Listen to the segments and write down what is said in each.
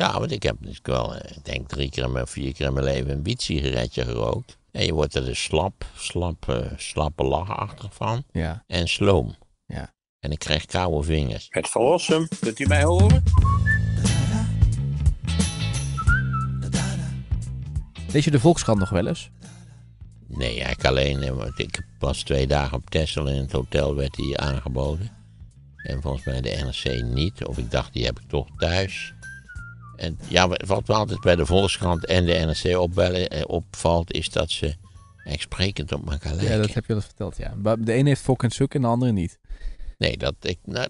Ja, want ik heb dus wel, eh, ik denk drie keer in mijn, vier keer in mijn leven een wiet-sigaretje gerookt. En je wordt er dus slap, slap, uh, slappe lachachtig van. Ja. En sloom. Ja. En ik krijg koude vingers. Het hem, kunt u mij horen? Lees je de Volkskrant nog wel eens? Nee, eigenlijk alleen. Eh, want ik was twee dagen op Tessel in het hotel, werd die aangeboden. En volgens mij de NRC niet. Of ik dacht, die heb ik toch thuis. En ja, wat me altijd bij de Volkskrant en de NRC opbellen, eh, opvalt, is dat ze sprekend op elkaar lijken. Ja, dat heb je al verteld, ja. De ene heeft fok en zoek en de andere niet. Nee, dat ik, nou,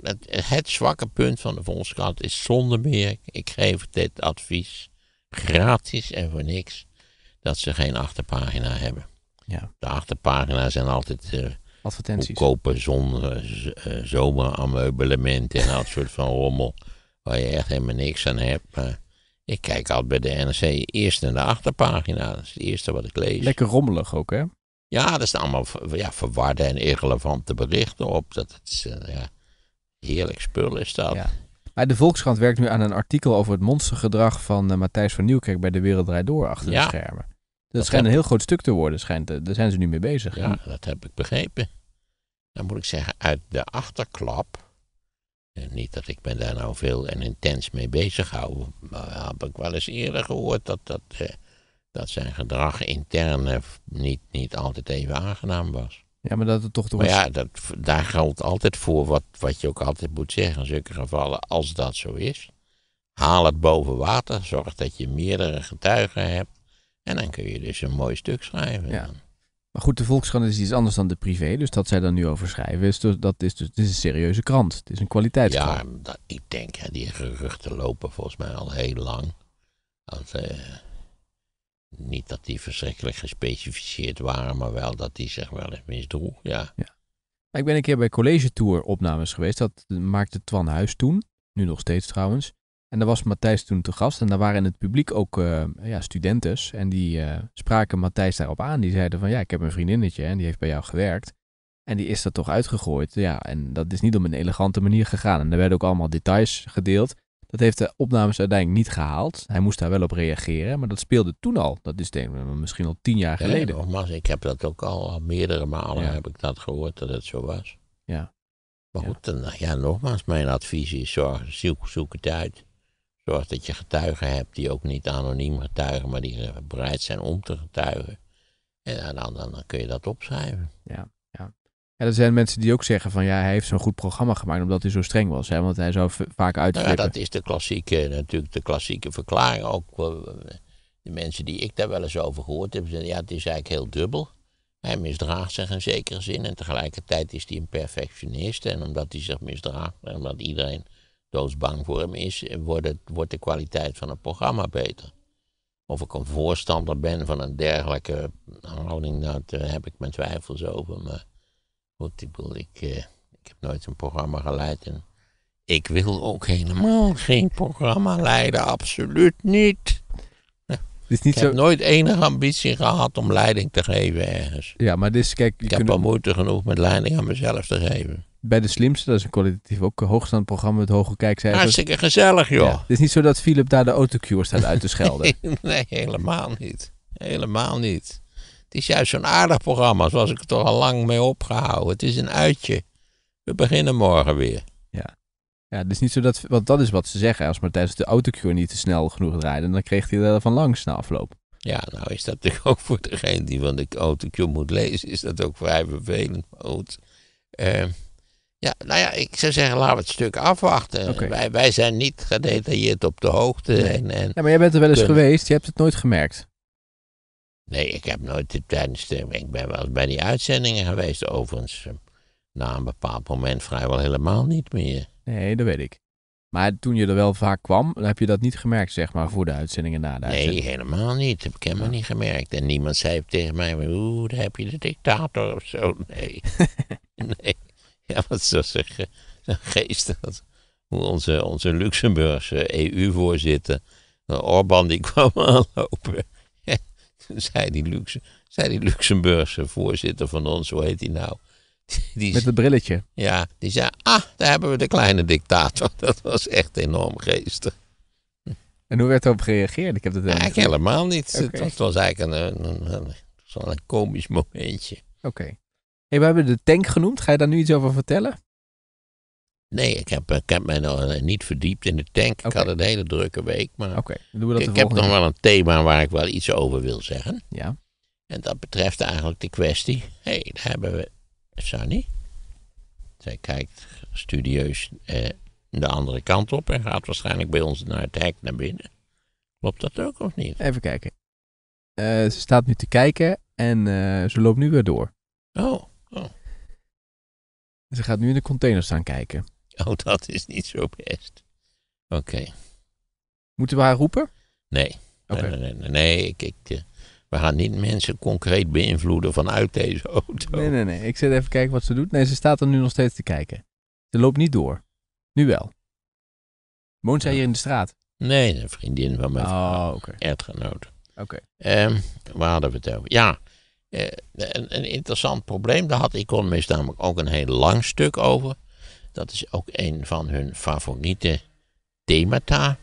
het, zwakke punt van de Volkskrant is zonder meer, ik geef dit advies gratis en voor niks, dat ze geen achterpagina hebben. Ja. De achterpagina's zijn altijd... Uh, Advertenties. Goedkope zon, eh, en dat soort van rommel waar je echt helemaal niks aan hebt. ik kijk altijd bij de NRC eerst naar de achterpagina. Dat is het eerste wat ik lees. Lekker rommelig ook, hè? Ja, er staan allemaal ja, verwarde en irrelevante berichten op. Dat is eh, ja, heerlijk spul is dat. Ja. de Volkskrant werkt nu aan een artikel over het monstergedrag van eh, Matthijs van Nieuwkerk bij de Wereld Door achter de schermen. Dat, schijnt een heel groot stuk te worden, schijnt, eh, daar zijn ze nu mee bezig. Ja, dat heb ik begrepen. Dan moet ik zeggen, uit de achterklap eh, niet dat ik me daar nou veel en intens mee bezig hou. Maar heb ik wel eens eerder gehoord dat, dat, eh, dat zijn gedrag intern eh, niet, niet altijd even aangenaam was. Ja, maar dat het toch... toch maar ja, dat, daar geldt altijd voor wat, wat je ook altijd moet zeggen in zulke gevallen. Als dat zo is, haal het boven water. Zorg dat je meerdere getuigen hebt. En dan kun je dus een mooi stuk schrijven. Ja. Maar goed, de Volkskrant is iets anders dan de privé. Dus dat zij daar nu over schrijven, is dus, dat is dus het is een serieuze krant. Het is een kwaliteitskrant. Ja, ik denk, hè, die geruchten lopen volgens mij al heel lang. eh, niet dat die verschrikkelijk gespecificeerd waren, maar wel dat die zich wel eens misdroeg, ja. ja. Ik ben een keer bij College Tour opnames geweest. Dat maakte Twan Huis toen, nu nog steeds trouwens. En daar was Matthijs toen te gast. En daar waren in het publiek ook uh, ja, studentes. En die eh, spraken Matthijs daarop aan. Die zeiden van ja, ik heb een vriendinnetje en die heeft bij jou gewerkt. En die is er toch uitgegooid. Ja, en dat is niet op een elegante manier gegaan. En er werden ook allemaal details gedeeld. Dat heeft de opnames uiteindelijk niet gehaald. Hij moest daar wel op reageren, maar dat speelde toen al. Dat is denk ik misschien al tien jaar geleden. nogmaals, ik heb dat ook al, meerdere malen heb ik dat gehoord dat het zo was. Ja. Maar goed, dan, ja, nogmaals, mijn advies is zorg, zoek, zoek het uit. Zorg dat je getuigen hebt die ook niet anoniem getuigen, maar die eh, bereid zijn om te getuigen. En dan, dan, kun je dat opschrijven. Ja, ja. En er zijn mensen die ook zeggen van ja, hij heeft zo'n goed programma gemaakt omdat hij zo streng was. Hè? Want hij zou vaak nou, uitflippen. ja, dat is de klassieke, eh, natuurlijk de klassieke verklaring ook. Eh, de mensen die ik daar wel eens over gehoord heb, zeggen ja, het is eigenlijk heel dubbel. Hij misdraagt zich in zekere zin en tegelijkertijd is hij een perfectionist. En omdat hij zich misdraagt omdat iedereen bang voor hem is, wordt, wordt de kwaliteit van het programma beter. Of ik een voorstander ben van een dergelijke houding, nou, daar heb ik mijn twijfels over. Maar goed, ik, ik, eh, ik heb nooit een programma geleid. En ik wil ook helemaal geen programma leiden, absoluut niet. ik heb nooit enige ambitie gehad om leiding te geven ergens. Ja, maar dit is, kijk... Je ik heb kunt... moeite genoeg met leiding aan mezelf te geven bij de slimste. Dat is een kwalitatief ook eh, hoogstaand programma met hoge kijkcijfers. Hartstikke gezellig, joh. het is niet zo dat Philip daar de autocure staat uit te schelden. nee, helemaal niet. Helemaal niet. Het is juist zo'n aardig programma, zoals ik er toch al lang mee opgehouden. Het is een uitje. We beginnen morgen weer. Ja. Ja, het is niet zo dat, want dat is wat ze zeggen. Als maar tijdens de autocure niet te snel genoeg draaide, dan kreeg hij er van langs na afloop. Ja, nou is dat natuurlijk ook voor degene die van de autocue moet lezen, is dat ook vrij vervelend. Maar eh, ja, nou ja, ik zou zeggen, laten we het stuk afwachten. Wij, wij zijn niet gedetailleerd op de hoogte. En, en ja, maar jij bent er wel eens geweest, je hebt het nooit gemerkt. Nee, ik heb nooit tijdens de. Ik ben wel bij die uitzendingen geweest, overigens. Eh, na een bepaald moment vrijwel helemaal niet meer. Nee, dat weet ik. Maar toen je er wel vaak kwam, heb je dat niet gemerkt, zeg maar, voor de uitzendingen na de Nee, helemaal niet. Dat heb ik helemaal ah. niet gemerkt. En niemand zei tegen mij, oeh, daar heb je de dictator of zo. Nee. nee. ja, wat zou zeggen, geestig. Hoe onze, onze Luxemburgse EU-voorzitter, Orban die kwam aanlopen. Toen zei die, Luxe, zei die Luxemburgse voorzitter van ons, hoe heet die nou? Die, Met het brilletje. Ja, die zei, ah, daar hebben we de kleine dictator. Dat was echt enorm geestig. En hoe werd erop gereageerd? Ik heb dat eigenlijk helemaal niet. Het was, eigenlijk een, een, komisch momentje. Oké we hebben de tank genoemd. Ga je daar nu iets over vertellen? Nee, ik heb, ik heb mij nog eh, niet verdiept in de tank. Ik had een hele drukke week. Maar doen we dat ik, ik heb nog wel een thema waar ik wel iets over wil zeggen. Ja. En dat betreft eigenlijk de kwestie. Hé, hey, daar hebben we Sunny. Zij kijkt studieus eh, de andere kant op en gaat waarschijnlijk bij ons naar het hek naar binnen. Klopt dat ook of niet? Even kijken. Eh, ze staat nu te kijken en eh, ze loopt nu weer door. Oh. Oh. Ze gaat nu in de container staan kijken. Oh, dat is niet zo best. Oké. Moeten we haar roepen? Nee. Nee, nee, nee, Ik, ik eh, we gaan niet mensen concreet beïnvloeden vanuit deze auto. Nee, nee, nee. Ik zit even kijken wat ze doet. Nee, ze staat er nu nog steeds te kijken. Ze loopt niet door. Nu wel. Woont zij hier in de straat? Nee, een vriendin van mijn oh, okay. Oké. Okay. Ehm, waar hadden we het over? Ja, eh, een, een, interessant probleem. Daar had Economist namelijk ook een heel lang stuk over. Dat is ook een van hun favoriete themata.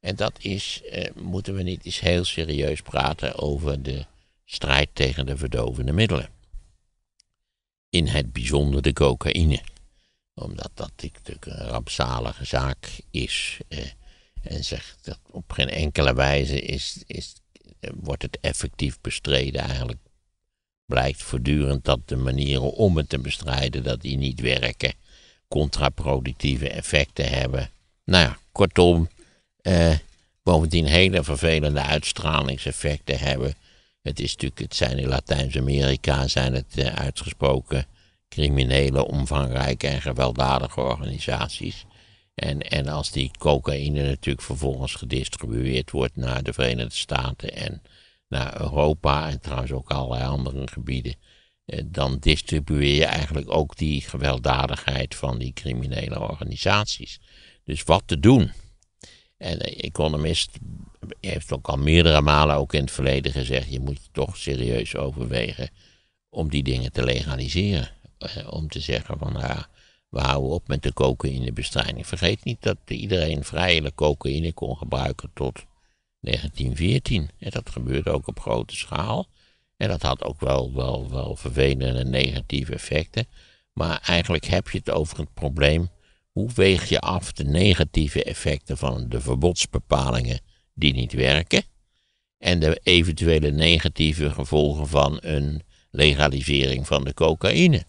En dat is, eh, moeten we niet eens heel serieus praten over de strijd tegen de verdovende middelen. In het bijzonder de cocaïne. Omdat dat natuurlijk een rampzalige zaak is. Eh, en zegt dat op geen enkele wijze is, is, eh, wordt het effectief bestreden eigenlijk blijkt voortdurend dat de manieren om het te bestrijden, dat die niet werken, contraproductieve effecten hebben. Nou ja, kortom, eh, bovendien hele vervelende uitstralingseffecten hebben. Het, is natuurlijk, het zijn in Latijns-Amerika zijn het eh, uitgesproken criminele, omvangrijke en gewelddadige organisaties. En, en als die cocaïne natuurlijk vervolgens gedistribueerd wordt naar de Verenigde Staten en naar Europa en trouwens ook allerlei andere gebieden, eh, dan distribueer je eigenlijk ook die gewelddadigheid van die criminele organisaties. Dus wat te doen. En de eh, Economist heeft ook al meerdere malen ook in het verleden gezegd, je moet toch serieus overwegen om die dingen te legaliseren. Eh, om te zeggen van ja, ah, we houden op met de cocaïnebestrijding. Vergeet niet dat iedereen vrijelijk cocaïne kon gebruiken tot 1914. En dat gebeurde ook op grote schaal. En dat had ook wel, wel, wel vervelende negatieve effecten. Maar eigenlijk heb je het over het probleem. Hoe weeg je af de negatieve effecten van de verbodsbepalingen die niet werken? En de eventuele negatieve gevolgen van een legalisering van de cocaïne.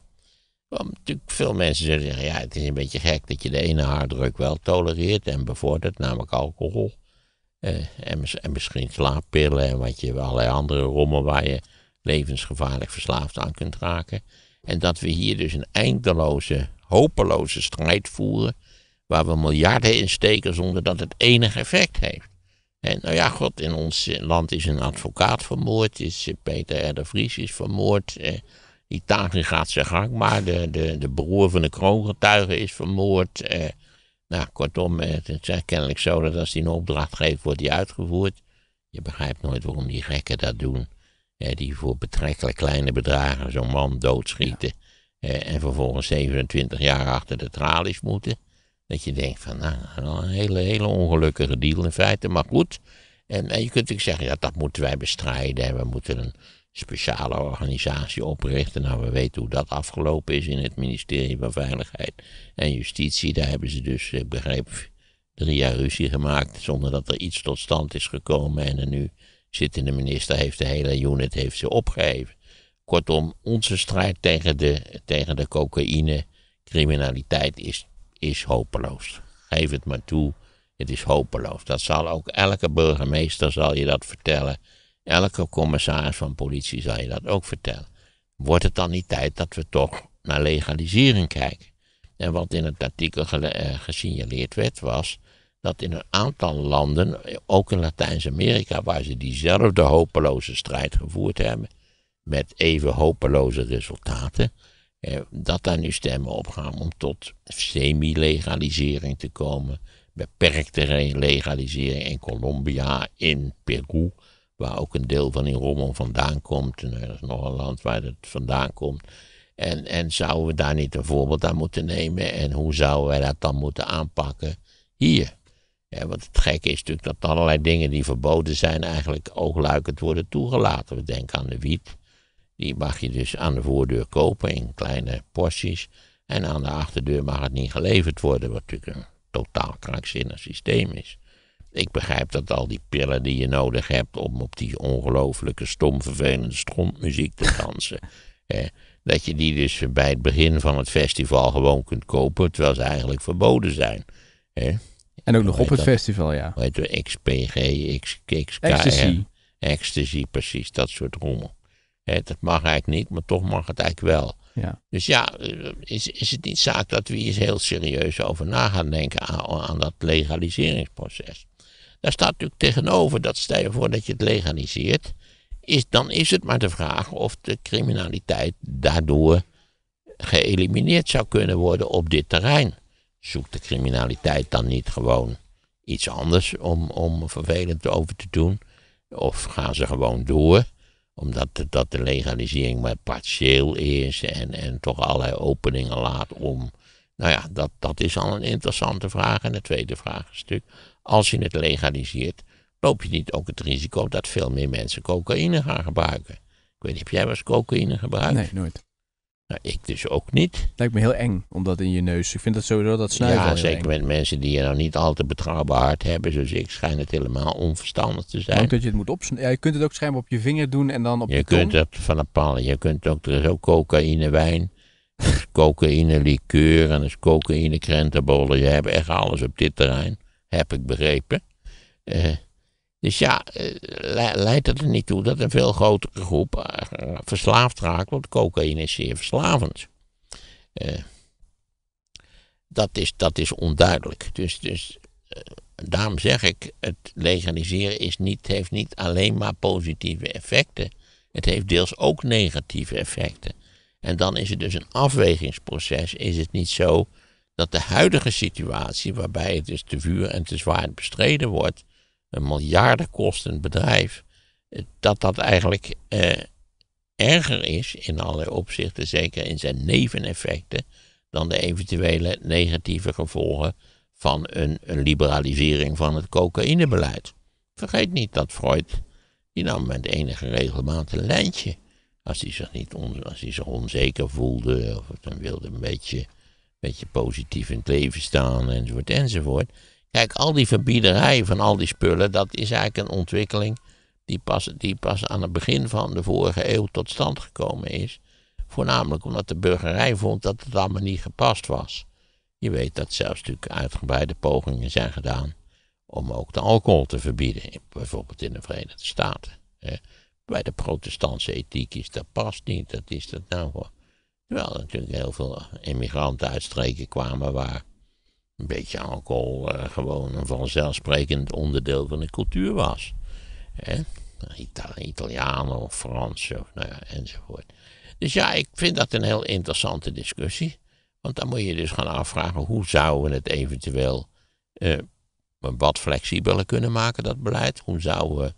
Want natuurlijk veel mensen zullen zeggen, ja, het is een beetje gek dat je de ene harddruk wel tolereert en bevordert, namelijk alcohol. Eh, en, en, misschien slaappillen en wat je, allerlei andere rommel waar je levensgevaarlijk verslaafd aan kunt raken. En dat we hier dus een eindeloze, hopeloze strijd voeren. Waar we miljarden in steken zonder dat het enig effect heeft. En nou ja, god, in ons land is een advocaat vermoord. Is Peter R. de Vries is vermoord. Eh, Italië gaat zijn gang maar. De, de, de broer van de kroongetuige is vermoord. Eh. Nou, kortom, eh, het is kennelijk zo dat als die een opdracht geeft, wordt die uitgevoerd. Je begrijpt nooit waarom die gekken dat doen. Eh, die voor betrekkelijk kleine bedragen zo'n man doodschieten. Eh, en vervolgens 27 jaar achter de tralies moeten. Dat je denkt van, nou, een hele, hele ongelukkige deal in feite, maar goed. En, je kunt natuurlijk zeggen, ja, dat moeten wij bestrijden. En we moeten een speciale organisatie oprichten. Nou, we weten hoe dat afgelopen is in het ministerie van Veiligheid en Justitie. Daar hebben ze dus, eh, begreep drie jaar ruzie gemaakt zonder dat er iets tot stand is gekomen. En nu zit in de minister, heeft de hele unit heeft ze opgegeven. Kortom, onze strijd tegen de, tegen de cocaïne-criminaliteit is, is hopeloos. Geef het maar toe, het is hopeloos. Dat zal ook elke burgemeester zal je dat vertellen Elke commissaris van politie zal je dat ook vertellen. Wordt het dan niet tijd dat we toch naar legalisering kijken? En wat in het artikel eh, gesignaleerd werd, was dat in een aantal landen, ook in Latijns-Amerika, waar ze diezelfde hopeloze strijd gevoerd hebben, met even hopeloze resultaten, eh, dat daar nu stemmen op gaan om tot semi-legalisering te komen, beperkte legalisering in Colombia, in Peru waar ook een deel van die rommel vandaan komt. En er is nog een land waar dat vandaan komt. En, en zouden we daar niet een voorbeeld aan moeten nemen? En hoe zouden wij dat dan moeten aanpakken hier? want het gekke is natuurlijk dat allerlei dingen die verboden zijn eigenlijk oogluikend worden toegelaten. We denken aan de wiet. Die mag je dus aan de voordeur kopen in kleine porties. En aan de achterdeur mag het niet geleverd worden, wat natuurlijk een totaal krankzinnig systeem is. Ik begrijp dat al die pillen die je nodig hebt om op die ongelooflijke stom vervelende strontmuziek te dansen. eh, dat je die dus bij het begin van het festival gewoon kunt kopen, terwijl ze eigenlijk verboden zijn. En ook nog op het festival, ja. Weet je XPG, Ecstasy. Ecstasy, precies, dat soort rommel. dat mag eigenlijk niet, maar toch mag het eigenlijk wel. Ja. Dus ja, eh, is, is het niet zaak dat we hier heel serieus over na gaan denken aan, aan dat legaliseringsproces? Daar staat natuurlijk tegenover dat stel je voor dat je het legaliseert. Is, dan is het maar de vraag of de criminaliteit daardoor geëlimineerd zou kunnen worden op dit terrein. Zoekt de criminaliteit dan niet gewoon iets anders om, om vervelend over te doen? Of gaan ze gewoon door? Omdat de, dat de legalisering maar partieel is en, en toch allerlei openingen laat om. Nou ja, dat, dat is al een interessante vraag. En de tweede vraag is natuurlijk, als je het legaliseert, loop je niet ook het risico dat veel meer mensen cocaïne gaan gebruiken. Ik weet niet, heb jij wel eens cocaïne gebruikt? Nee, nooit. Nou, ik dus ook niet. Lijkt me heel eng, omdat in je neus. Ik vind dat sowieso dat snijden. Ja, zeker met mensen die je nou niet al te betrouwbaar hart hebben. Zoals ik schijn het helemaal onverstandig te zijn. dat je het moet Ja, je kunt het ook schijnbaar op je vinger doen en dan op je Je kunt dat van een pallen. Je kunt ook, er is ook cocaïnewijn. cocaïne liqueur en er is cocaïne krentenbollen. Je hebt echt alles op dit terrein heb ik begrepen. Eh, dus ja, eh, leidt het er niet toe dat een veel grotere groep eh, verslaafd raakt, want cocaïne is zeer verslavend. dat, is, dat is onduidelijk. Dus, dus daarom zeg ik, het legaliseren is niet, heeft niet alleen maar positieve effecten. Het heeft deels ook negatieve effecten. En dan is het dus een afwegingsproces. Is het niet zo dat de huidige situatie, waarbij het dus te vuur en te zwaar bestreden wordt, een miljarden bedrijf, dat dat eigenlijk eh, erger is in allerlei opzichten, zeker in zijn neveneffecten, dan de eventuele negatieve gevolgen van een, een liberalisering van het cocaïnebeleid. Vergeet niet dat Freud, die nam met enige regelmaat een lijntje. Als hij zich, niet als hij zich onzeker voelde, of dan wilde een beetje beetje positief in het leven staan enzovoort enzovoort. Kijk, al die verbiederij van al die spullen, dat is eigenlijk een ontwikkeling die pas, die pas aan het begin van de vorige eeuw tot stand gekomen is. Voornamelijk omdat de burgerij vond dat het allemaal niet gepast was. Je weet dat zelfs natuurlijk uitgebreide pogingen zijn gedaan om ook de alcohol te verbieden, bijvoorbeeld in de Verenigde Staten. Bij de protestantse ethiek is dat pas niet, dat is dat nou Terwijl er natuurlijk heel veel immigranten uit streken kwamen waar een beetje alcohol eh, gewoon een vanzelfsprekend onderdeel van de cultuur was. Hè? Italianen of Fransen of, nou ja, enzovoort. Dus ja, ik vind dat een heel interessante discussie. Want dan moet je dus gaan afvragen hoe zouden we het eventueel uh, wat flexibeler kunnen maken, dat beleid. Hoe zouden we,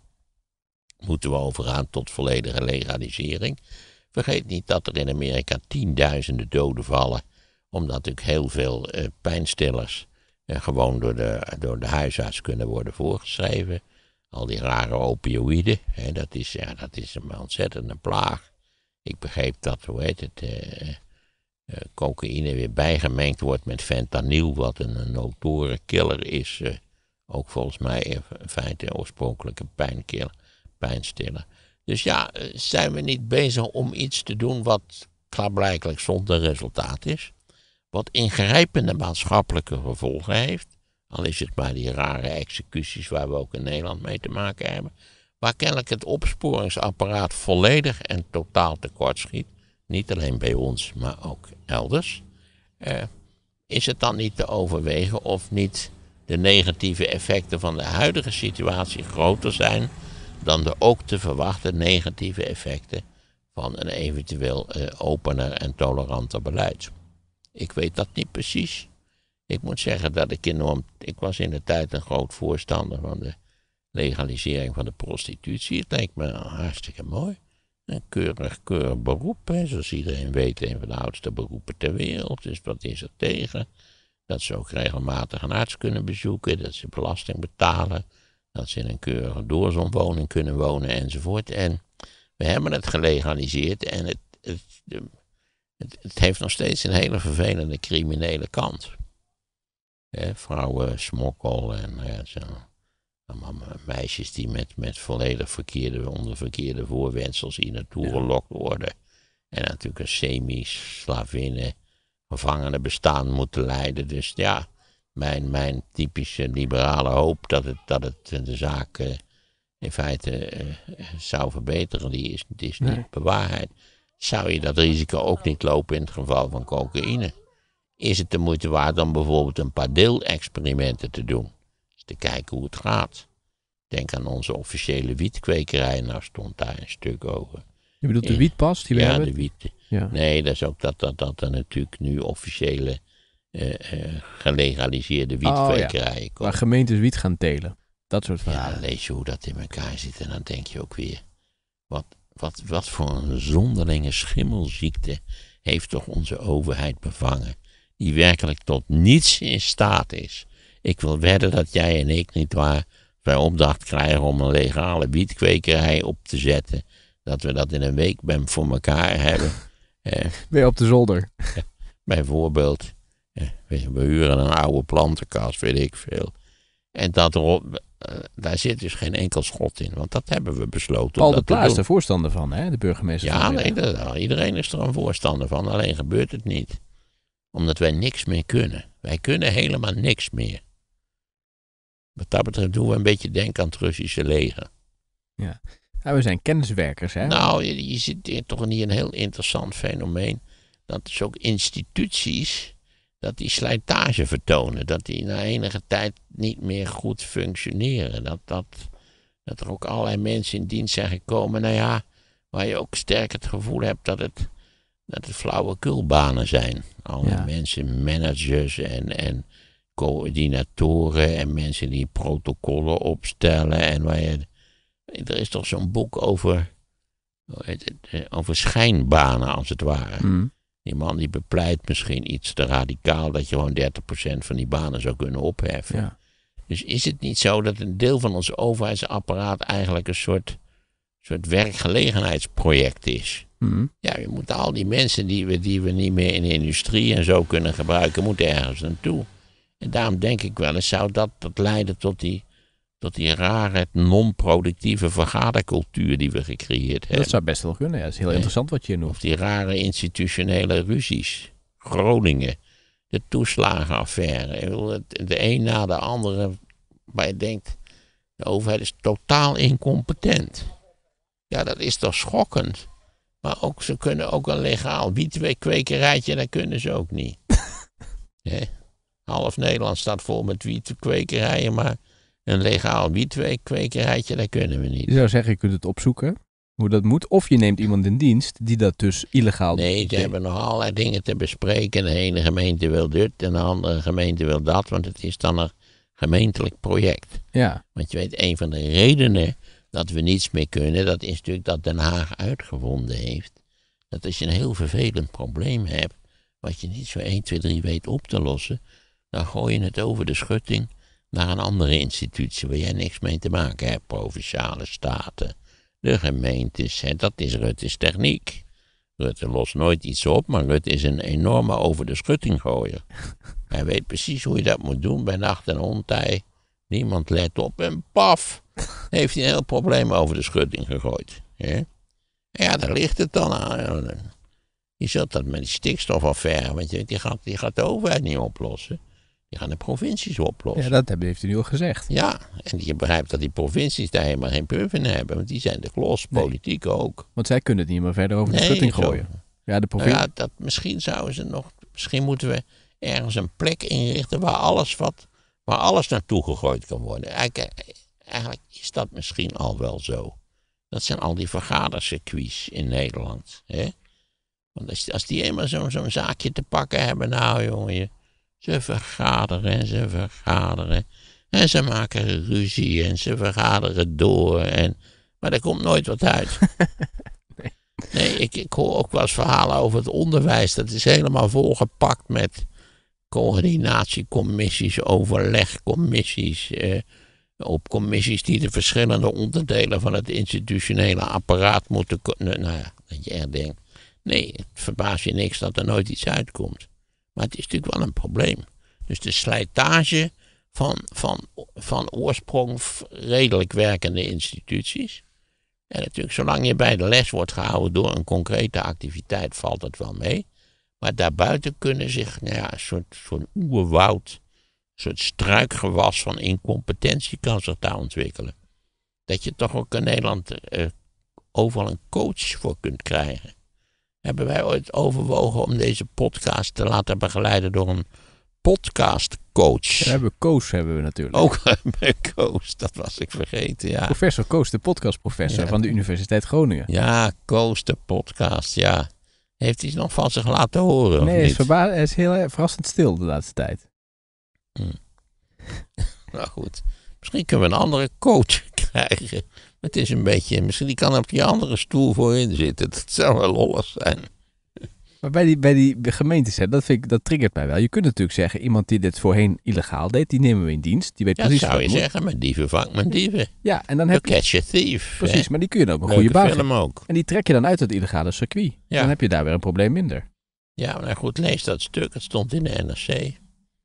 moeten we overgaan tot volledige legalisering? Vergeet niet dat er in Amerika tienduizenden doden vallen, omdat natuurlijk heel veel eh, pijnstillers eh, gewoon door de, door de huisarts kunnen worden voorgeschreven. Al die rare opioïden, hè, dat, is, ja, dat is een ontzettende plaag. Ik begreep dat, hoe heet het, uh, cocaïne weer bijgemengd wordt met fentanyl, wat een killer is. ook volgens mij in feite oorspronkelijke pijnkiller, pijnstiller. Dus ja, eh, zijn we niet bezig om iets te doen wat klaarblijkelijk zonder resultaat is? Wat ingrijpende maatschappelijke gevolgen heeft? Al is het maar die rare executies waar we ook in Nederland mee te maken hebben. Waar kennelijk het opsporingsapparaat volledig en totaal tekortschiet. Niet alleen bij ons, maar ook elders. Eh, is het dan niet te overwegen of niet de negatieve effecten van de huidige situatie groter zijn dan de ook te verwachten negatieve effecten van een eventueel eh, opener en toleranter beleid. Ik weet dat niet precies. Ik moet zeggen dat ik enorm. Ik was in de tijd een groot voorstander van de legalisering van de prostitutie. Het lijkt me hartstikke mooi. Een keurig, keurig beroep, hè. zoals iedereen weet, een van de oudste beroepen ter wereld. Dus wat is er tegen? Dat ze ook regelmatig een arts kunnen bezoeken, dat ze belasting betalen dat ze in een keurige doorzonwoning kunnen wonen enzovoort. En we hebben het gelegaliseerd en het, het, het, heeft nog steeds een hele vervelende criminele kant. He, vrouwen, smokkel en ja, zo. Meisjes die met, met volledig verkeerde, onder verkeerde voorwendsels hier naartoe gelokt worden. En natuurlijk een semi-slavinnen gevangenen bestaan moeten leiden. Dus ja, mijn, mijn typische liberale hoop dat het, dat het de zaak eh, in feite eh, zou verbeteren, die is, die is niet bewaarheid. Zou je dat risico ook niet lopen in het geval van cocaïne? Is het de moeite waard om bijvoorbeeld een paar deelexperimenten te doen? te kijken hoe het gaat. Denk aan onze officiële wietkwekerij, nou stond daar een stuk over. Je bedoelt de wietpas die we ja, hebben? De wiet. Ja, Nee, dat is ook dat, dat, dat er natuurlijk nu officiële eh, eh, gelegaliseerde oh, wietkwekerijen Oh, Waar gemeentes wiet gaan telen. Dat soort verhalen. Ja, lees je hoe dat in elkaar zit en dan denk je ook weer... wat, wat, wat voor een zonderlinge schimmelziekte heeft toch onze overheid bevangen... die werkelijk tot niets in staat is. Ik wil wedden dat jij en ik niet waar wij opdracht krijgen om een legale wietkwekerij op te zetten... dat we dat in een week ben voor elkaar hebben. Eh. Weer op de zolder. Bijvoorbeeld... Eh, we huren een oude plantenkast, weet ik veel. En dat eh, daar zit dus geen enkel schot in, want dat hebben we besloten. Al de is er voorstander van, hè, de burgemeester. Ja, nee, nou, iedereen is er een voorstander van, alleen gebeurt het niet. Omdat wij niks meer kunnen. Wij kunnen helemaal niks meer. Wat dat betreft doen we een beetje denken aan het Russische leger. Ja, nou, we zijn kenniswerkers, hè? Nou, je, je zit hier toch niet een heel interessant fenomeen. Dat is ook instituties dat die slijtage vertonen. Dat die na enige tijd niet meer goed functioneren. Dat, dat, dat er ook allerlei mensen in dienst zijn gekomen. Nou ja, waar je ook sterk het gevoel hebt dat het, dat het flauwekulbanen zijn. Alle ja. mensen, managers en, en coördinatoren en mensen die protocollen opstellen. En waar je, er is toch zo'n boek over, eh, over schijnbanen als het ware. Mm. Die man die bepleit misschien iets te radicaal dat je gewoon 30% van die banen zou kunnen opheffen. Dus is het niet zo dat een deel van ons overheidsapparaat eigenlijk een soort, soort werkgelegenheidsproject is? Mhm. Ja, je moet al die mensen die we, die we niet meer in de industrie en zo kunnen gebruiken, moeten ergens naartoe. En daarom denk ik wel eens, zou dat, dat leiden tot die tot die rare, non-productieve vergadercultuur die we gecreëerd hebben. Dat zou best wel kunnen, ja. Dat is heel interessant wat je noemt. Of die rare institutionele ruzies. Groningen. De toeslagenaffaire. De een na de andere. Waar je denkt, de overheid is totaal incompetent. Ja, dat is toch schokkend. Maar ook, ze kunnen ook een legaal kwekerijtje, dat kunnen ze ook niet. Half Nederland staat vol met kwekerijen, maar een legaal bietkwekerijtje, dat kunnen we niet. Je zou zeggen, je kunt het opzoeken hoe dat moet. Of je neemt iemand in dienst die dat dus illegaal doet. Nee, ze hebben nog allerlei dingen te bespreken. De ene gemeente wil dit en de andere gemeente wil dat. Want het is dan een gemeentelijk project. Ja. Want je weet, een van de redenen dat we niets meer kunnen, dat is natuurlijk dat Den Haag uitgevonden heeft. Dat als je een heel vervelend probleem hebt, wat je niet zo 1, 2, 3 weet op te lossen, dan gooi je het over de schutting naar een andere institutie waar jij niks mee te maken hebt. Provinciale staten, de gemeentes, hè, dat is Rutte's techniek. Rutte lost nooit iets op, maar Rutte is een enorme over de schutting gooier. Hij weet precies hoe je dat moet doen bij nacht en ontij. Niemand let op en paf, heeft hij een heel probleem over de schutting gegooid. Hè? Ja, daar ligt het dan aan. Je zult dat met die stikstofaffaire, want die gaat, die gaat de overheid niet oplossen gaan de provincies oplossen. Ja, dat heeft u nu al gezegd. Ja, en je begrijpt dat die provincies daar helemaal geen puf in hebben, want die zijn de klos, politiek ook. Want zij kunnen het niet meer verder over de schutting gooien. Ja, de provincie. ja, dat, misschien zouden ze nog, misschien moeten we ergens een plek inrichten waar alles, wat, waar alles naartoe gegooid kan worden. Eigenlijk, is dat misschien al wel zo. Dat zijn al die vergadercircuits in Nederland. Hè? Want als, als die eenmaal zo'n zaakje te pakken hebben, nou jongen, ze vergaderen en ze vergaderen. En ze maken ruzie en ze vergaderen door. En, maar er komt nooit wat uit. nee, ik, ik, hoor ook wel eens verhalen over het onderwijs. Dat is helemaal volgepakt met coördinatiecommissies, overlegcommissies. Eh, op commissies die de verschillende onderdelen van het institutionele apparaat moeten. Nou ja, dat je echt denkt. Nee, het verbaast je niks dat er nooit iets uitkomt. Maar het is natuurlijk wel een probleem. Dus de slijtage van, van, van oorsprong redelijk werkende instituties. En natuurlijk, zolang je bij de les wordt gehouden door een concrete activiteit, valt dat wel mee. Maar daarbuiten kunnen zich nou ja, een soort, soort oerwoud, een soort struikgewas van incompetentie kan zich daar ontwikkelen. Dat je toch ook in Nederland eh, overal een coach voor kunt krijgen hebben wij ooit overwogen om deze podcast te laten begeleiden door een podcastcoach. We hebben Coach hebben we natuurlijk. Ook Koos, dat was ik vergeten, ja. Professor Koos, de podcastprofessor ja. van de Universiteit Groningen. Ja, Koos, de podcast, ja. Heeft hij nog van zich laten horen? Nee, hij is, hij heel verrassend stil de laatste tijd. Hm. nou goed, misschien kunnen we een andere coach krijgen. Het is een beetje, misschien kan op die andere stoel voorin zitten. Dat zou wel lollig zijn. Maar bij die, bij die gemeentes, hè, dat, vind ik, dat triggert mij wel. Je kunt natuurlijk zeggen, iemand die dit voorheen illegaal deed, die nemen we in dienst. Die weet ja, precies dat zou je zeggen, maar dieven vangt mijn dieven. Ja, en dan heb je... catch a thief. Precies, maar die kun je dan ook een goede film baan En die trek je dan uit het illegale circuit. Ja. Dan heb je daar weer een probleem minder. Ja, maar goed, lees dat stuk. Het stond in de NRC.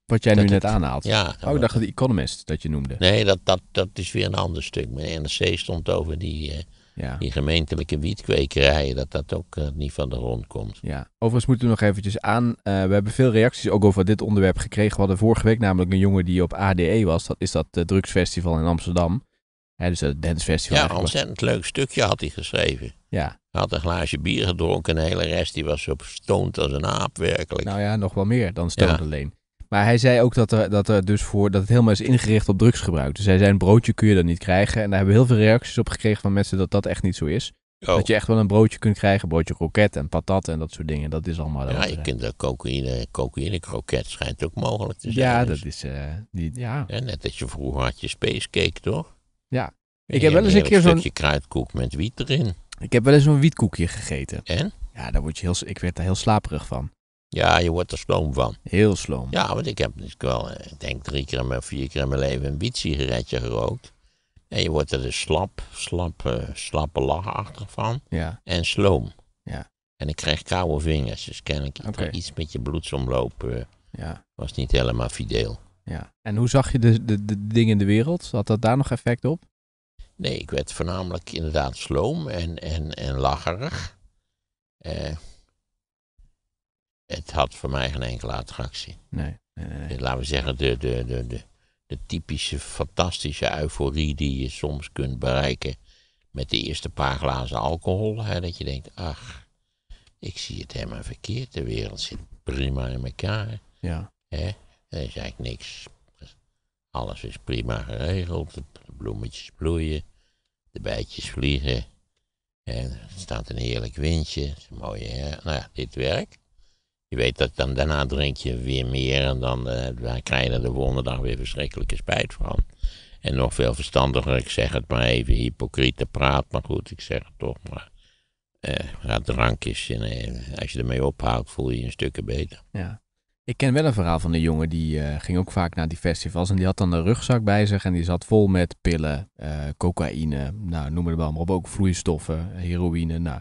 Wat jij nu net aanhaalt. Ja. Oh, ik dacht de Economist dat je noemde. Nee, dat, dat, dat is weer een ander stuk. Mijn NRC stond over die, eh, die gemeentelijke wietkwekerijen, dat dat ook eh, niet van de rond komt. Ja, overigens moeten we nog eventjes aan. Eh, we hebben veel reacties ook over dit onderwerp gekregen. We hadden vorige week namelijk een jongen die op ADE was. Dat is dat drugsfestival in Amsterdam. Dus ja, dus het dancefestival. Ja, ontzettend leuk stukje had hij geschreven. Ja. Hij had een glaasje bier gedronken en de hele rest die was op stoned als een aap werkelijk. Nou ja, nog wel meer dan stoned alleen. Maar hij zei ook dat, dat, dus voor, dat het helemaal is ingericht op drugsgebruik. Dus hij zei, een broodje kun je dan niet krijgen. En daar hebben we heel veel reacties op gekregen van mensen dat dat echt niet zo is. Oh. Dat je echt wel een broodje kunt krijgen, broodje kroket en patat en dat soort dingen. Dat is allemaal... Ja, je eh, kunt de cocaïne, cocaïne kroket schijnt ook mogelijk te zijn. Ja, dus- dat is... Uh, die, ja. Net als je vroeger had je spacecake, toch? Ja. Ik heb wel eens een keer zo'n... stukje kruidkoek met wiet erin. Ik heb wel eens zo'n wietkoekje gegeten. En? Ja, daar word je heel, ik werd daar heel slaperig van. Ja, je wordt er sloom van. Heel sloom. Ja, want ik heb dus wel, eh, ik denk drie keer in mijn, vier keer in mijn leven een wiet-sigaretje gerookt. En je wordt er dus slap, slap, uh, slappe lach achter van. Ja. En sloom. Ja. En ik krijg koude vingers. Dus ken ik iets met je bloedsomloop eh, ja. was niet helemaal fideel. Ja. En hoe zag je de, de, de dingen in de wereld? Had dat daar nog effect op? Nee, ik werd voornamelijk inderdaad sloom en, en, en lacherig. Uh, het had voor mij geen enkele attractie. Nee. nee, Laten we zeggen, de, de, de, de, de typische fantastische euforie die je soms kunt bereiken met de eerste paar glazen alcohol. Hè, dat je denkt, ach, ik zie het helemaal verkeerd. De wereld zit prima in elkaar. Ja. Hè? Er is eigenlijk niks. Alles is prima geregeld. De bloemetjes bloeien. De bijtjes vliegen. En er staat een heerlijk windje. Mooie, hè? Nou ja, dit werkt. Je weet dat dan daarna drink je weer meer en eh, dan krijg je er de volgende dag weer verschrikkelijke spijt van. En nog veel verstandiger, ik zeg het maar even, hypocriete praat, maar goed, ik zeg het toch maar. Uh, ja, drank is, eh, als je ermee ophoudt, voel je je een stukje beter. Ja. Ik ken wel een verhaal van een jongen die ging ook vaak naar die festivals. En die had dan een rugzak bij zich en die zat vol met pillen, cocaïne, nou noem het maar op. Ook vloeistoffen, heroïne, nou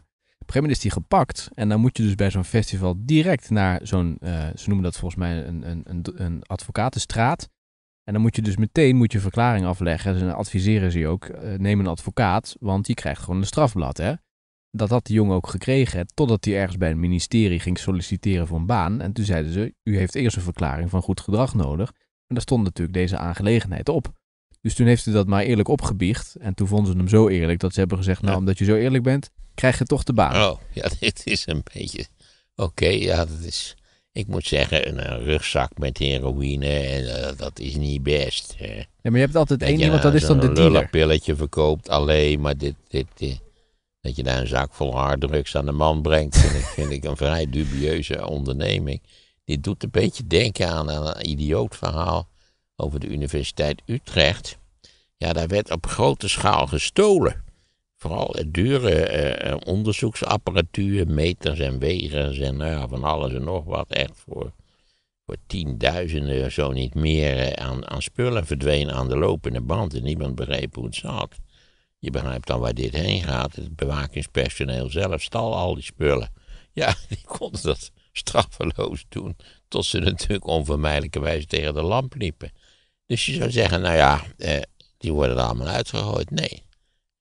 gegeven moment is die gepakt. En dan moet je dus bij zo'n festival direct naar zo'n, eh, ze noemen dat volgens mij een, een, een, een, advocatenstraat. En dan moet je dus meteen moet je verklaring afleggen. En dus adviseren ze je ook, uh, neem een advocaat, want die krijgt gewoon een strafblad. Hè? Dat had die jongen ook gekregen, totdat hij ergens bij een ministerie ging solliciteren voor een baan. En toen zeiden ze, u heeft eerst een verklaring van goed gedrag nodig. En daar stond natuurlijk deze aangelegenheid op. Dus toen heeft hij dat maar eerlijk opgebiecht. En toen vonden ze hem zo eerlijk dat ze hebben gezegd: Nou, omdat je zo eerlijk bent, krijg je toch de baan. Oh, ja, dit is een beetje... Oké, ja, dat is... Ik moet zeggen, een eh, rugzak met heroïne, en, eh, dat is niet best. Hè. Ja, maar je hebt altijd één iemand, dat is dan de dealer. Dat een pilletje verkoopt alleen, maar dit, dit, eh, dat je daar een zak vol harddrugs aan de man brengt, vind, ik, vind ik een vrij dubieuze onderneming. Dit doet een beetje denken aan, aan een idioot verhaal over de Universiteit Utrecht. Ja, daar werd op grote schaal gestolen. Vooral dure eh, eh, onderzoeksapparatuur, meters en wegen en nou van alles en nog wat. Echt voor, voor tienduizenden, zo niet meer, eh, aan, aan spullen verdwenen aan de lopende band. En niemand begreep hoe het zat. Je begrijpt dan waar dit heen gaat. Het bewakingspersoneel zelf stal al die spullen. Ja, die konden dat straffeloos doen. Tot ze natuurlijk onvermijdelijkerwijs tegen de lamp liepen. Dus je zou zeggen, nou ja, eh, die worden er allemaal uitgegooid. Nee,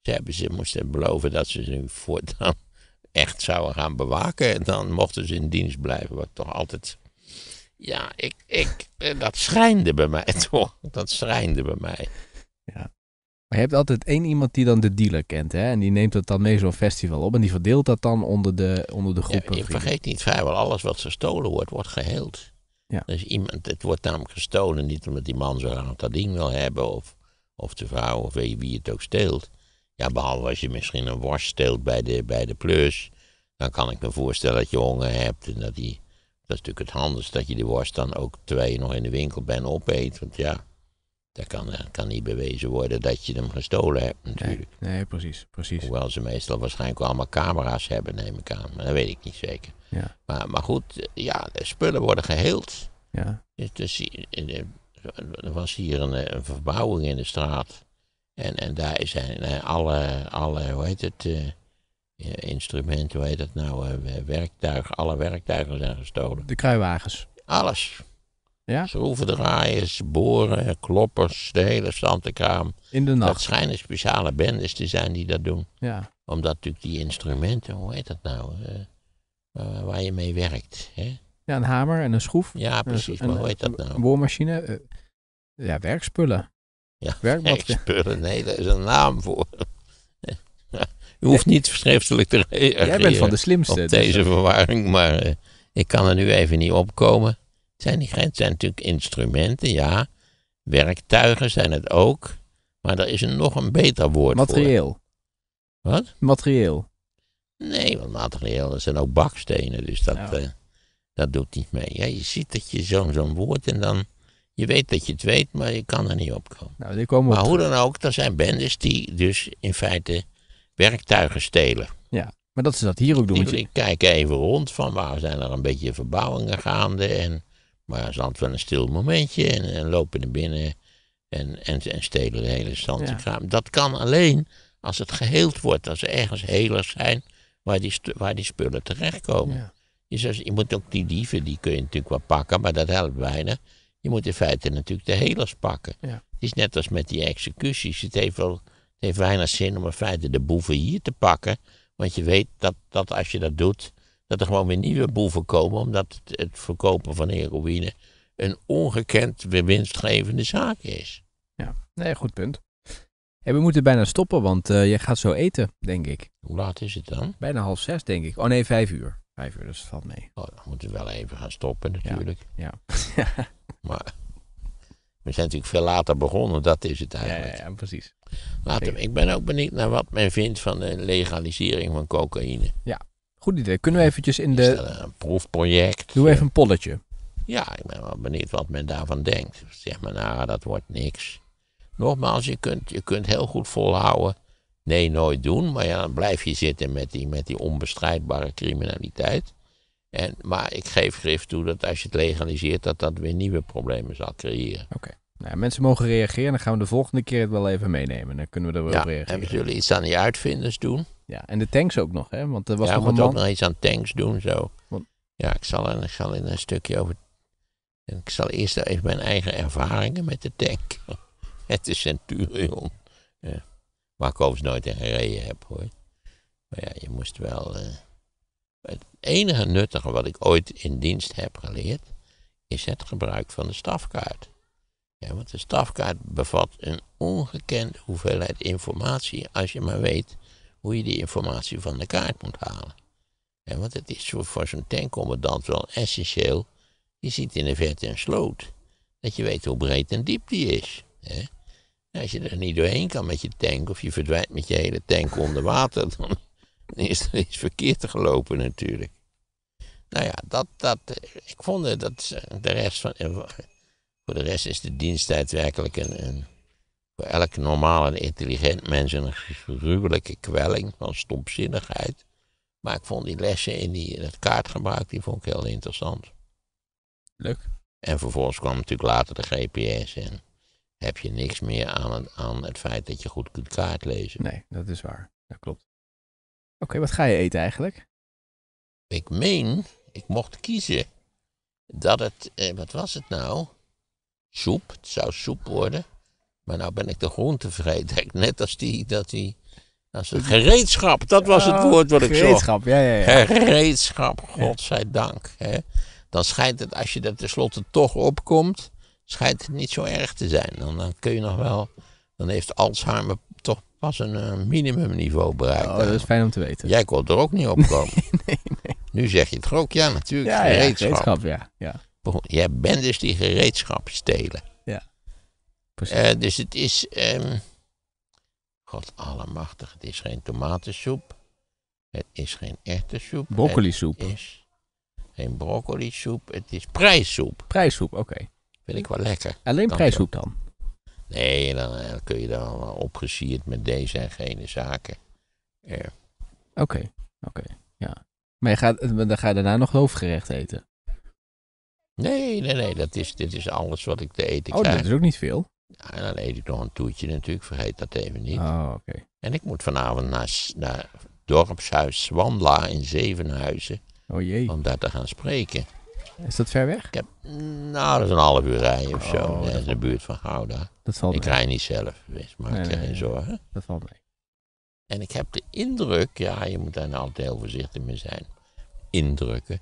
ze, hebben, ze moesten beloven dat ze ze voortaan echt zouden gaan bewaken. En dan mochten ze in dienst blijven, wat toch altijd... Ja, ik, ik, eh, dat schrijnde bij mij toch. Dat schrijnde bij mij. Ja. Maar je hebt altijd één iemand die dan de dealer kent, hè? En die neemt dat dan mee zo'n festival op en die verdeelt dat dan onder de, onder de groepen. Ja, vergeet niet, vrijwel alles wat gestolen wordt, wordt geheeld. Ja. Dus iemand, het wordt namelijk gestolen, niet omdat die man zo graag dat ding wil hebben of, of de vrouw of wie, wie het ook steelt. Ja, behalve als je misschien een worst steelt bij de, bij de plus. Dan kan ik me voorstellen dat je honger hebt. En dat, die, dat is natuurlijk het handigst dat je die worst dan ook terwijl je nog in de winkel bent opeet. Want ja, dat kan, eh, kan niet bewezen worden dat je hem gestolen hebt natuurlijk. Nee, nee, precies, precies. Hoewel ze meestal waarschijnlijk allemaal camera's hebben, neem ik aan. Maar dat weet ik niet zeker. Ja. Maar, maar goed, ja, spullen worden geheeld. Ja. Dus, dus er was hier een, eh, een verbouwing in de straat. En, en daar zijn eh, alle, alle, hoe heet het, eh, instrumenten, hoe heet dat nou, uh, eh, werktuigen, alle werktuigen zijn gestolen. De kruiwagens? Alles. Ja? Schroevendraaiers, boren, kloppers, de hele stantenkraam. In de nacht? Dat schijnen speciale bendes te zijn die dat doen. Ja. Omdat natuurlijk die instrumenten, hoe heet dat nou, waar je mee werkt, hè? Ja, een hamer en een schroef. Ja, precies, maar hoe heet dat nou? Een boormachine, ja, werkspullen. Ja, Nee, daar is een naam voor. U hoeft niet schriftelijk te reageren. Jij bent van de slimste. Op dus, deze eh, verwarring, maar eh, ik kan er nu even niet opkomen. Zijn die, het zijn natuurlijk instrumenten, ja. Werktuigen zijn het ook. Maar er is een nog een beter woord voor. Materieel. Wat? Materieel. Nee, want materieel, dat zijn ook bakstenen, dus dat, eh, dat doet niet mee. Ja, je ziet dat je zo'n zo'n woord en dan je weet dat je het weet, maar je kan er niet op komen. Nou, komen maar hoe dan ook, er zijn bendes die dus in feite werktuigen stelen. Ja, maar dat is dat hier ook doen. Die, ik kijk even rond van waar zijn er een beetje verbouwingen gaande. En, maar zand is een stil momentje en, lopen er binnen en, en, en stelen de hele stand. Dat kan alleen als het geheeld wordt, als er ergens helers zijn waar die, waar die spullen terechtkomen. je moet ook die dieven, die kun je natuurlijk wel pakken, maar dat helpt weinig. Je moet in feite natuurlijk de helers pakken. Ja. Het is net als met die executies. Het heeft, wel, het heeft weinig zin om in feite de boeven hier te pakken. Want je weet dat, dat als je dat doet, dat er gewoon weer nieuwe boeven komen. Omdat het, het verkopen van heroïne een ongekend winstgevende zaak is. Ja, nee, goed punt. Hey, we moeten bijna stoppen, want eh, jij je gaat zo eten, denk ik. Hoe laat is het dan? Bijna half zes, denk ik. Oh nee, vijf uur. Vijf uur, dus valt mee. Oh, dan moeten we wel even gaan stoppen natuurlijk. Ja. ja. maar we zijn natuurlijk veel later begonnen, dat is het eigenlijk. Ja, ja, ja precies. ik ben ook benieuwd naar wat men vindt van de legalisering van cocaïne. Ja, goed idee. Kunnen we eventjes in de... een proefproject? Doe even een polletje. Ja, ik ben wel benieuwd wat men daarvan denkt. Zeg maar, nou, dat wordt niks. Nogmaals, je kunt, je kunt heel goed volhouden nee nooit doen. Maar ja, dan blijf je zitten met die, met die onbestrijdbare criminaliteit. En, maar ik geef grif toe dat als je het legaliseert, dat dat weer nieuwe problemen zal creëren. Oké. Nou, mensen mogen reageren. Dan gaan we de volgende keer het wel even meenemen. Dan kunnen we er wel ja, op reageren. En we zullen iets aan die uitvinders doen. Ja, en de tanks ook nog, hè? Want er was ja, nog we moeten ook nog iets aan tanks doen, zo. Want... Ja, ik zal, er, ik zal in een stukje over... Ik zal eerst even mijn eigen ervaringen met de tank. met de Centurion. Ja. Waar ik overigens nooit in gereden heb hoor. Maar ja, je moest wel. Eh, het enige nuttige wat ik ooit in dienst heb geleerd. is het gebruik van de stafkaart. Ja, want de stafkaart bevat een ongekende hoeveelheid informatie. als je maar weet hoe je die informatie van de kaart moet halen. Ja, want het is voor, zo'n tankcommandant wel essentieel. Je ziet in de verte een sloot. Dat je weet hoe breed en diep die is. Hè? Als je er niet doorheen kan met je tank, of je verdwijnt met je hele tank onder water, dan is er iets verkeerd gelopen natuurlijk. Nou ja, dat, dat, ik vond dat eh, de rest van. Eh, voor de rest is de diensttijd werkelijk een, een voor elk normaal en intelligent mens een gruwelijke kwelling van stomzinnigheid. Maar ik vond die lessen in, die, in het kaartgebruik die vond ik heel interessant. Leuk. En vervolgens kwam natuurlijk later de GPS in heb je niks meer aan het, aan het feit dat je goed kunt kaart lezen. Nee, dat is waar. Dat klopt. Oké, wat ga je eten eigenlijk? Ik meen, ik mocht kiezen dat het, eh, wat was het nou? Soep, het zou soep worden. Maar nou ben ik de groente vergeten. Net als die, dat die, als het gereedschap, dat was het oh, woord wat ik zo. Gereedschap, ja, ja, ja. Gereedschap, godzijdank. Hè? Dan schijnt het, als je er tenslotte toch opkomt, schijnt het niet zo erg te zijn. Dan, dan kun je nog wel, dan heeft Alzheimer toch pas een uh, minimumniveau bereikt. Oh, dat is fijn om te weten. Jij kon er ook niet op komen. nee, nee, Nu zeg je het ook, ja natuurlijk, ja, gereedschap. Ja, gereedschap ja, ja. Jij bent dus die gereedschap stelen. Ja, precies. Eh, dus het is, um, god allemachtig, het is geen tomatensoep. Het is geen echte soep. Broccolisoep. Het is geen soep. het is prijssoep. Prijssoep, oké. Vind ik wel lekker. Alleen prijshoek dan? Nee, dan, eh, dan kun je dan opgesierd met deze en gene zaken. Oké, oké. ja. Maar je gaat, eh, dan ga je daarna nog hoofdgerecht eten? Nee, nee, nee. Dat is, dit is alles wat ik te eten oh, krijg. Oh, dat is ook niet veel? Ja, en dan eet ik nog een toetje natuurlijk. Vergeet dat even niet. Oh, oké. En ik moet vanavond naar, naar dorpshuis Zwandla in Zevenhuizen. Oh jee. Om daar te gaan spreken. Is dat ver weg? Ik heb, nou, dat is een half uur rijden of zo. Oh, dat, is de buurt van Gouda. Dat valt ik rij niet zelf, dus maak nee, je geen zorgen. Dat valt mee. En ik heb de indruk, ja, je moet daar altijd nou heel voorzichtig mee zijn. Indrukken.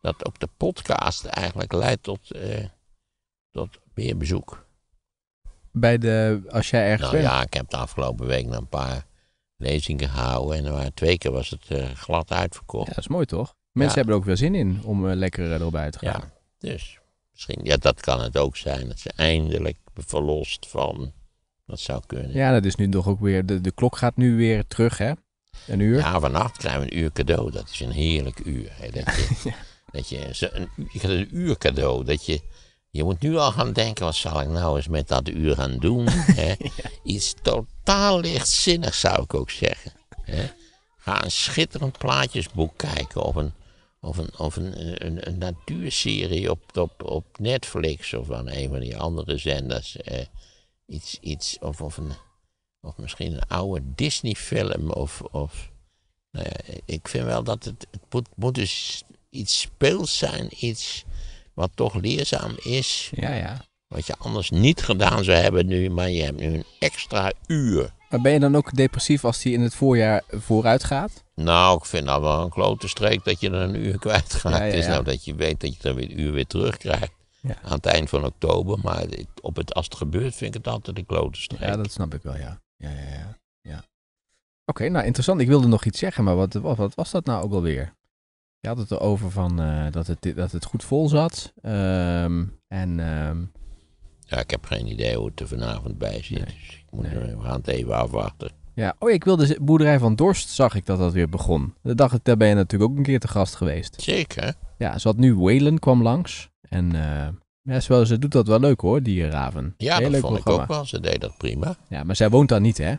Dat ook de podcast eigenlijk leidt tot, eh, tot meer bezoek. Bij de, als jij ergens nou, Ja, ik heb de afgelopen week nog een paar lezingen gehouden. En er waren twee keer was het eh, glad uitverkocht. Ja, dat is mooi toch? Mensen hebben er ook wel zin in om eh, lekker eh, erbij te gaan. Ja, dus misschien, ja, dat kan het ook zijn. Dat ze eindelijk verlost van dat zou kunnen. Ja, dat is nu toch ook weer. De, de klok gaat nu weer terug, hè? Een uur? Ja, vanavond krijgen we een uur cadeau. Dat is een heerlijk uur. Hè? Dat, je, ja. je, een, krijgt een uur cadeau. Dat je, je moet nu al gaan denken: wat zal ik nou eens met dat uur gaan doen? Hè? Iets totaal lichtzinnigs zou ik ook zeggen. Hè? Ga een schitterend plaatjesboek kijken of een of een, of een, een, een natuurserie op, op, op Netflix of aan een van die andere zenders. Eh, iets, iets, of, of, een, of misschien een oude Disney-film. Of, of, nou ja, ik vind wel dat het, het moet, moet dus iets speels zijn. Iets wat toch leerzaam is. Ja, ja. Wat je anders niet gedaan zou hebben nu, maar je hebt nu een extra uur. Maar ben je dan ook depressief als die in het voorjaar vooruit gaat? Nou, ik vind dat wel een klote streek dat je er een uur kwijt gaat. Het is nou dat je weet dat je er weer een uur weer terugkrijgt. Aan het eind van oktober. Maar op het, als het gebeurt vind ik het altijd een klote streek. Ja, dat snap ik wel, ja. ja, ja, ja. Oké, nou interessant. Ik wilde nog iets zeggen, maar wat, wat, was dat nou ook alweer? Je had het erover van, eh, dat, het, dat het goed vol zat. Um, en ehm, ja, ik heb geen idee hoe het er vanavond bij zit. Dus we gaan het even afwachten. Ja, oh ik wilde de boerderij van Dorst, zag ik dat dat weer begon. De dag, daar ben je natuurlijk ook een keer te gast geweest. Zeker. Ja, ze had nu Whalen kwam langs. En uh, ja, ze doet dat wel leuk hoor, die raven. Ja, Heel dat leuk vond ik ook wel. Ze deed dat prima. Ja, maar zij woont daar niet hè?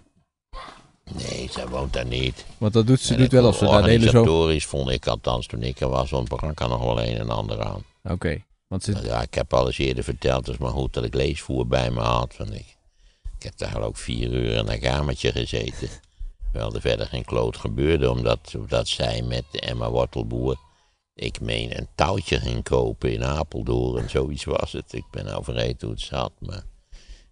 Nee, zij woont daar niet. Want dat doet ze doet wel als ze daar hele zo... Organisatorisch vond ik althans, toen ik er was, want er kan nog wel een en ander aan. Oké. Want Ja, ik heb alles eerder verteld, dus maar goed dat ik leesvoer bij me had. Want ik, ik heb daar ook vier uur in een kamertje gezeten. Terwijl er verder geen kloot gebeurde, omdat, omdat zij met Emma Wortelboer, ik meen, een touwtje ging kopen in Apeldoorn. en Zoiets was het. Ik ben nou vergeten hoe het zat, maar...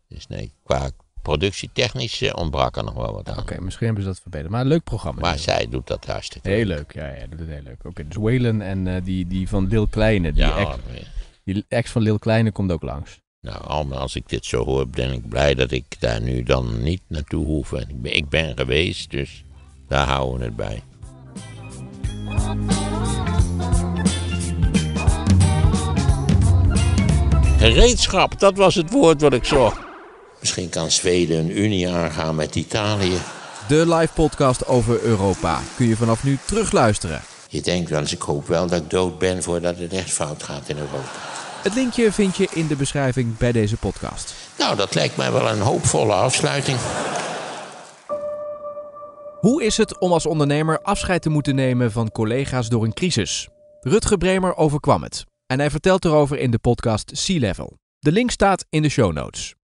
Dus nee, qua productietechnisch eh, ontbrak er nog wel wat aan. Oké, misschien hebben ze dat verbeterd. Maar een leuk programma. Maar dus. zij doet dat hartstikke Heel leuk, ja, ja doet het heel leuk. Oké, dus Whalen en eh, die, die van Lil Kleine, die ja, die ex van Lil Kleine komt ook langs. Nou, Alma, als ik dit zo hoor, ben ik blij dat ik daar nu dan niet naartoe hoef. Ik ben, ik ben geweest, dus daar houden we het bij. Gereedschap, dat was het woord wat ik zocht. Misschien kan Zweden een unie aangaan met Italië. De live podcast over Europa kun je vanaf nu terugluisteren. Je denkt wel eens, ik hoop wel dat ik dood ben voordat het echt fout gaat in Europa. Het linkje vind je in de beschrijving bij deze podcast. Nou, dat lijkt mij wel een hoopvolle afsluiting. Hoe is het om als ondernemer afscheid te moeten nemen van collega's door een crisis? Rutger Bremer overkwam het en hij vertelt erover in de podcast Sea Level. De link staat in de show notes.